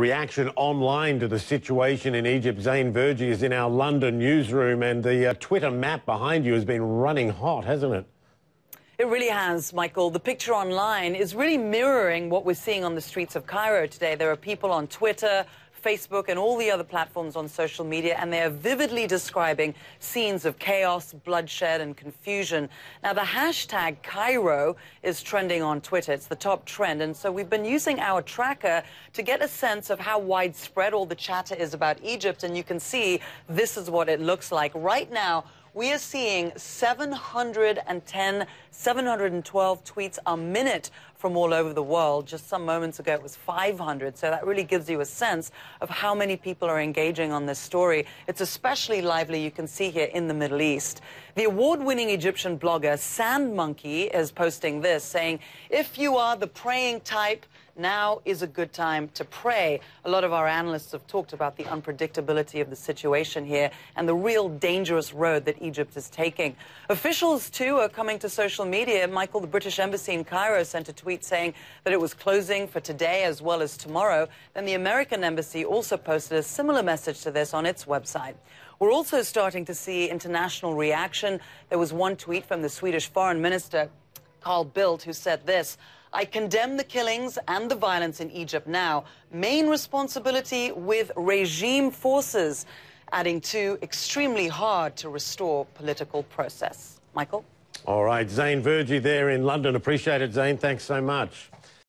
Reaction online to the situation in Egypt. Zane Virgie is in our London newsroom, and the uh, Twitter map behind you has been running hot, hasn't it? It really has, Michael. The picture online is really mirroring what we're seeing on the streets of Cairo today. There are people on Twitter Facebook, and all the other platforms on social media, and they are vividly describing scenes of chaos, bloodshed, and confusion. Now, the hashtag Cairo is trending on Twitter. It's the top trend, and so we've been using our tracker to get a sense of how widespread all the chatter is about Egypt, and you can see this is what it looks like. Right now, we are seeing 710, 712 tweets a minute from all over the world. Just some moments ago, it was 500. So that really gives you a sense of how many people are engaging on this story. It's especially lively, you can see here, in the Middle East. The award-winning Egyptian blogger Sand Monkey is posting this, saying, if you are the praying type, now is a good time to pray. A lot of our analysts have talked about the unpredictability of the situation here and the real dangerous road that Egypt is taking. Officials, too, are coming to social media. Michael, the British Embassy in Cairo, sent a tweet tweet saying that it was closing for today as well as tomorrow. Then the American embassy also posted a similar message to this on its website. We're also starting to see international reaction. There was one tweet from the Swedish foreign minister, Carl Bildt, who said this. I condemn the killings and the violence in Egypt now. Main responsibility with regime forces, adding to extremely hard to restore political process. Michael? All right, Zane Vergy there in London. Appreciate it, Zane. Thanks so much.